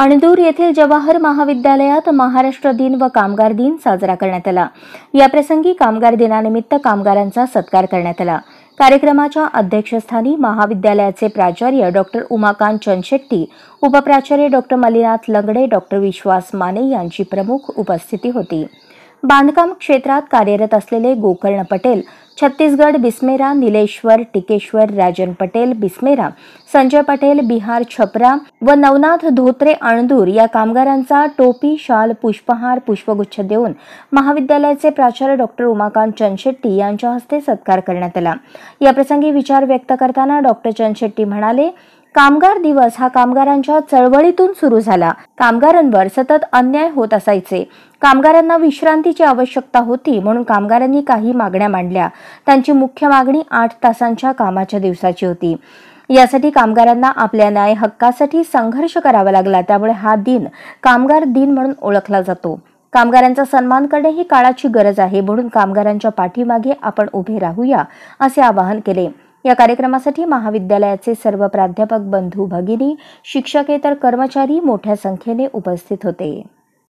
अणदूर येथील जवाहर महाविद्यालयात महाराष्ट्र दिन व कामगार दिन साजरा करण्यात आला याप्रसंगी कामगार दिनानिमित्त कामगारांचा सत्कार करण्यात आला कार्यक्रमाच्या अध्यक्षस्थानी महाविद्यालयाचे प्राचार्य डॉक्टर उमाकांत चनशेट्टी उपप्राचार्य डॉक्टर मलिनाथ लंगडे डॉक्टर विश्वास माने यांची प्रमुख उपस्थिती होती बांधकाम क्षेत्रात कार्यरत असलेले गोकर्ण पटेल छत्तीसगड बिस्मेरा निलेश्वर टिकेश्वर राजन पटेल बिस्मेरा संजय पटेल बिहार छपरा व नवनाथ धोत्रे अणदूर या कामगारांचा टोपी शाल पुष्पहार पुष्पगुच्छ देऊन महाविद्यालयाचे प्राचार्य डॉक्टर उमाकांत चंदशेट्टी यांच्या हस्ते सत्कार करण्यात आला याप्रसंगी विचार व्यक्त करताना डॉक्टर चंदशेट्टी म्हणाले कामगार दिवस हा कामगारांच्या चळवळीतून सुरू झाला कामगारांवर सतत अन्याय होत असायचे कामगारांना विश्रांतीची आवश्यकता होती म्हणून कामगारांनी काही मागण्या मांडल्या त्यांची मुख्य मागणी आठ तासांच्या कामाच्या दिवसाची होती यासाठी कामगारांना आपल्या न्याय हक्कासाठी संघर्ष करावा लागला त्यामुळे हा दिन कामगार दिन म्हणून ओळखला जातो कामगारांचा सन्मान करणे ही काळाची गरज आहे म्हणून कामगारांच्या पाठीमागे आपण उभे राहूया असे आवाहन केले या कार्यक्रमासाठी महाविद्यालयाचे सर्व प्राध्यापक बंधू भगिनी शिक्षकेतर कर्मचारी मोठ्या संख्येने उपस्थित होते